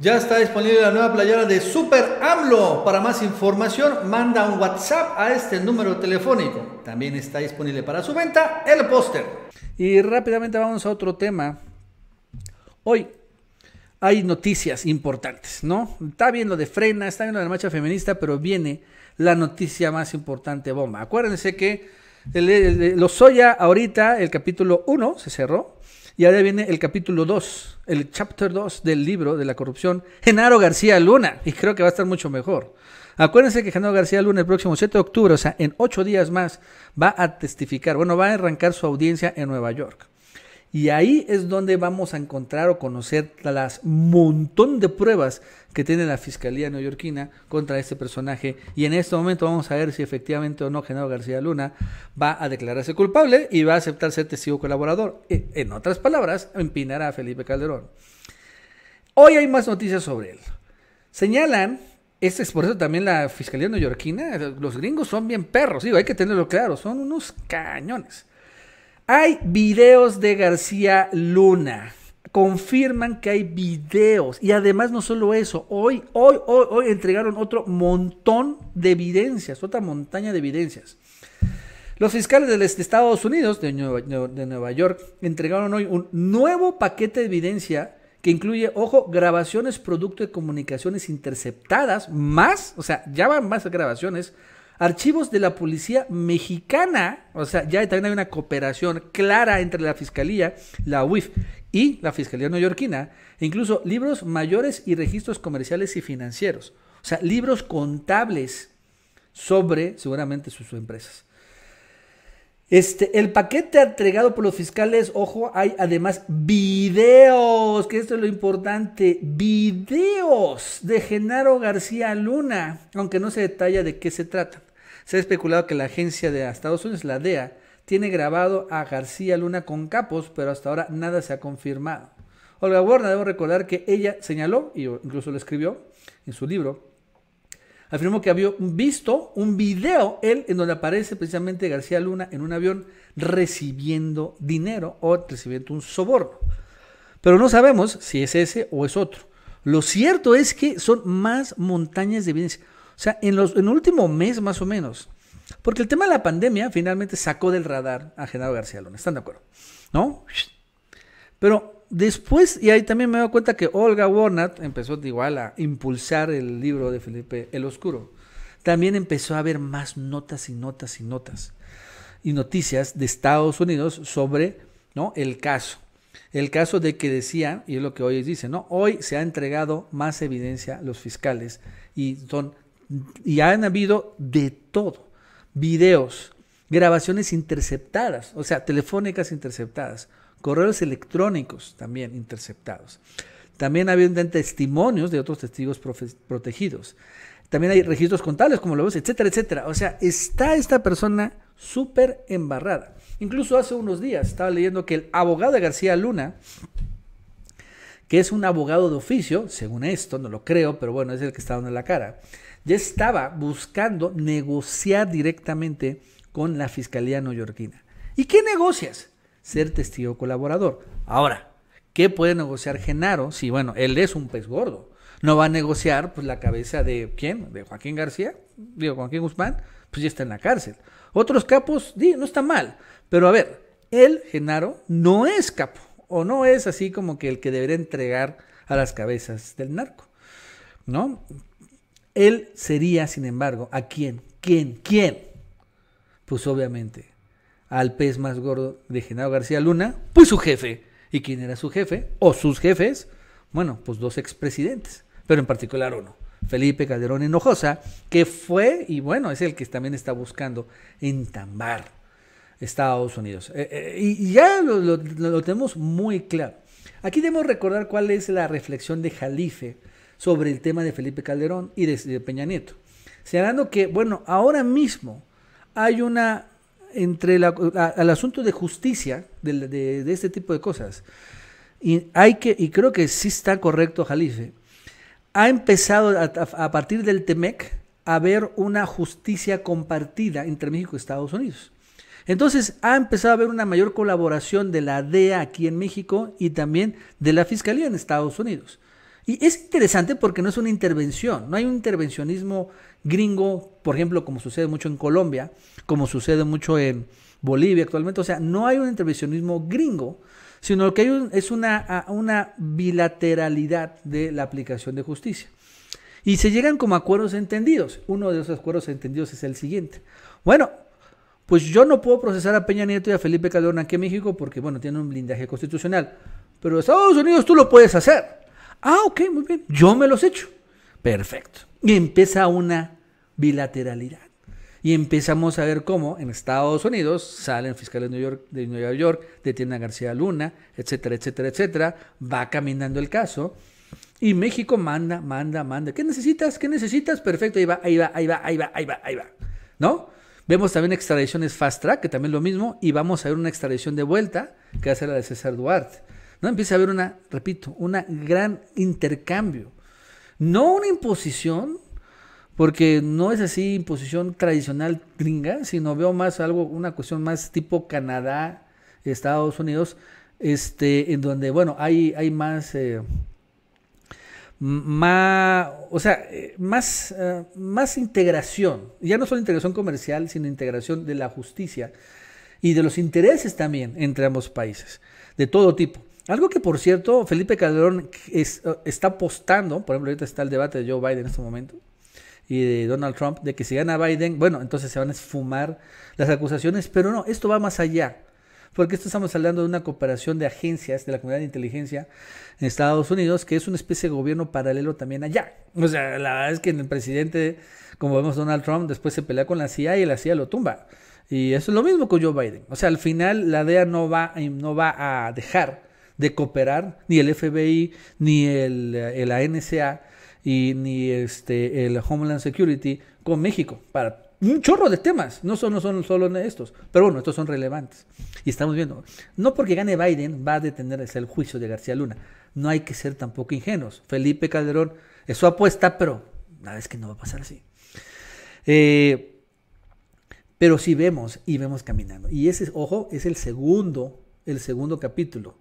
Ya está disponible la nueva playera de Super AMLO. Para más información, manda un WhatsApp a este número telefónico. También está disponible para su venta el póster. Y rápidamente vamos a otro tema. Hoy hay noticias importantes, ¿no? Está bien lo de Frena, está bien lo de la marcha feminista, pero viene la noticia más importante, bomba. Acuérdense que el, el, ahorita, el capítulo 1 se cerró. Y ahora viene el capítulo 2, el chapter 2 del libro de la corrupción, Genaro García Luna. Y creo que va a estar mucho mejor. Acuérdense que Genaro García Luna el próximo 7 de octubre, o sea, en ocho días más, va a testificar, bueno, va a arrancar su audiencia en Nueva York. Y ahí es donde vamos a encontrar o conocer las montón de pruebas que tiene la Fiscalía neoyorquina contra este personaje. Y en este momento vamos a ver si efectivamente o no Genaro García Luna va a declararse culpable y va a aceptar ser testigo colaborador. E, en otras palabras, empinará a Felipe Calderón. Hoy hay más noticias sobre él. Señalan este es por eso también la fiscalía neoyorquina. Los gringos son bien perros, digo, hay que tenerlo claro, son unos cañones. Hay videos de García Luna. Confirman que hay videos. Y además no solo eso, hoy, hoy, hoy, hoy entregaron otro montón de evidencias, otra montaña de evidencias. Los fiscales de Estados Unidos, de Nueva, de Nueva York, entregaron hoy un nuevo paquete de evidencia que incluye, ojo, grabaciones producto de comunicaciones interceptadas, más, o sea, ya van más grabaciones, Archivos de la Policía Mexicana, o sea, ya también hay una cooperación clara entre la Fiscalía, la UIF y la Fiscalía Neoyorquina, e incluso libros mayores y registros comerciales y financieros, o sea, libros contables sobre seguramente sus, empresas. Este, el paquete entregado por los fiscales, ojo, hay además videos, que esto es lo importante, videos de Genaro García Luna, aunque no se detalla de qué se trata. Se ha especulado que la agencia de Estados Unidos, la DEA, tiene grabado a García Luna con capos, pero hasta ahora nada se ha confirmado. Olga Warner, debo recordar que ella señaló, y incluso lo escribió en su libro, afirmó que había visto un video, él, en donde aparece precisamente García Luna en un avión recibiendo dinero o recibiendo un soborno. Pero no sabemos si es ese o es otro. Lo cierto es que son más montañas de evidencia. O sea, en, los, el último mes más o menos. Porque el tema de la pandemia finalmente sacó del radar a Genaro García Luna, ¿están de acuerdo? ¿No? Pero después, y ahí también me doy cuenta que Olga Warnat empezó igual a impulsar el libro de Felipe el Oscuro. También empezó a haber más notas y notas y notas y noticias de Estados Unidos sobre ¿no? el caso. El caso de que decían, y es lo que hoy dicen, ¿no? Hoy se ha entregado más evidencia los fiscales y son y han habido de todo. Videos, grabaciones interceptadas, o sea, telefónicas interceptadas, correos electrónicos también interceptados. También habido testimonios de otros testigos protegidos. También hay registros contables, como lo ves, etcétera, etcétera. O sea, está esta persona súper embarrada. Incluso hace unos días estaba leyendo que el abogado de García Luna, que es un abogado de oficio, según esto, no lo creo, pero bueno, es el que está dando la cara, ya estaba buscando negociar directamente con la Fiscalía neoyorquina. ¿Y qué negocias? Ser testigo colaborador. Ahora, ¿qué puede negociar Genaro si, bueno, él es un pez gordo? No va a negociar pues, la cabeza de quién? De Joaquín García, digo, Joaquín Guzmán, pues ya está en la cárcel. Otros capos, sí, no está mal. Pero a ver, él, Genaro, no es capo, o no es así como que el que debería entregar a las cabezas del narco. ¿No? Él sería, sin embargo, ¿a quién? ¿Quién? ¿Quién? Pues obviamente, al pez más gordo de Genaro García Luna, pues su jefe. ¿Y quién era su jefe? ¿O sus jefes? Bueno, pues dos expresidentes, pero en particular uno, Felipe Calderón Hinojosa, que fue, y bueno, es el que también está buscando entambar Estados Unidos. Eh, eh, y ya lo tenemos muy claro. Aquí debemos recordar cuál es la reflexión de Jalife sobre el tema de Felipe Calderón y de, Peña Nieto. Señalando que, bueno, ahora mismo hay una entre la, al asunto de justicia de, este tipo de cosas. Y, hay que, y creo que sí está correcto Jalife. Ha empezado a, partir del TEMEC a haber una justicia compartida entre México y Estados Unidos. Entonces ha empezado a haber una mayor colaboración de la DEA aquí en México y también de la Fiscalía en Estados Unidos. Y es interesante porque no es una intervención, no hay un intervencionismo gringo, por ejemplo, como sucede mucho en Colombia, como sucede mucho en Bolivia actualmente, o sea, no hay un intervencionismo gringo, sino que hay es una, una bilateralidad de la aplicación de justicia. Y se llegan como acuerdos entendidos. Uno de esos acuerdos entendidos es el siguiente. Bueno, pues yo no puedo procesar a Peña Nieto y a Felipe Calderón aquí en México porque, bueno, tienen un blindaje constitucional. Pero Estados Unidos tú lo puedes hacer. Ah, ok, muy bien, yo me los echo. Perfecto. Y empieza una bilateralidad. Y empezamos a ver cómo en Estados Unidos salen fiscales de Nueva York, de detienen a García Luna, etcétera, etcétera, etcétera. Va caminando el caso. Y México manda, manda, manda. ¿Qué necesitas? ¿Qué necesitas? Perfecto, ahí va, ahí va, ahí va, ahí va, ahí va, ahí va. ¿No? Vemos también extradiciones fast track, que también es lo mismo, y vamos a ver una extradición de vuelta que hace la de César Duarte. No empieza a haber una, repito, un gran intercambio. No una imposición, porque no es así imposición tradicional gringa, sino veo más algo, una cuestión más tipo Canadá, Estados Unidos, este, en donde, bueno, hay, hay más, eh, más, o sea, eh, más, eh, más integración, ya no solo integración comercial, sino integración de la justicia y de los intereses también entre ambos países, de todo tipo. Algo que, por cierto, Felipe Calderón eh, está apostando, por ejemplo, ahorita está el debate de Joe Biden en este momento y de Donald Trump, de que si gana Biden, bueno, entonces se van a esfumar las acusaciones, pero no, esto va más allá, porque esto estamos hablando de una cooperación de agencias de la comunidad de inteligencia en Estados Unidos, que es una especie de gobierno paralelo también allá. O sea, la verdad es que en el presidente, como vemos Donald Trump, después se pelea con la CIA y la CIA lo tumba. Y eso es lo mismo con Joe Biden. O sea, al final la DEA no va, eh, no va a dejar de cooperar ni el FBI, ni el, el ANSA, y, ni este, el Homeland Security con México para un chorro de temas, no son, no son solo estos, pero bueno, estos son relevantes. Y estamos viendo, no porque gane Biden va a detener el juicio de García Luna, no hay que ser tampoco ingenuos. Felipe Calderón es su apuesta, pero nada es que no va a pasar así. Eh, pero si vemos y vemos caminando, y ese, ojo, es el segundo, el segundo capítulo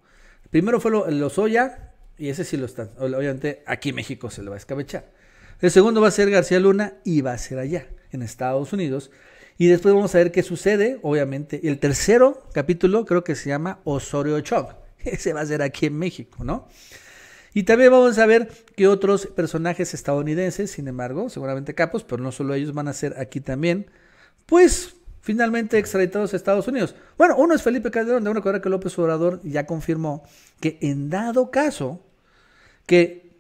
Primero fue lo, Lozoya, y ese sí lo están. Obviamente aquí en México se lo va a escabechar. El segundo va a ser García Luna y va a ser allá, en Estados Unidos. Y después vamos a ver qué sucede, obviamente. El tercero capítulo creo que se llama Osorio Chong. Ese va a ser aquí en México, ¿no? Y también vamos a ver qué otros personajes estadounidenses, sin embargo, seguramente capos, pero no solo ellos van a ser aquí también, pues finalmente extraditados a Estados Unidos. Bueno, uno es Felipe Calderón, de una que López Obrador ya confirmó que en dado caso que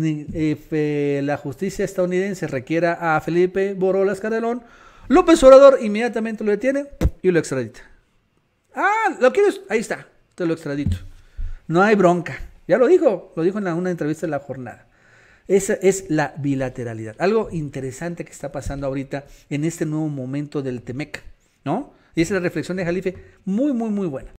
eh, eh, la justicia estadounidense requiera a Felipe Borolas Calderón, López Obrador inmediatamente lo detiene y lo extradita. Ah, ¿lo quieres? Ahí está, te lo extradito. No hay bronca. Ya lo dijo, lo dijo en una entrevista de la jornada. Esa es la bilateralidad. Algo interesante que está pasando ahorita en este nuevo momento del Temec, ¿no? Y es la reflexión de Jalife, muy, muy, muy buena.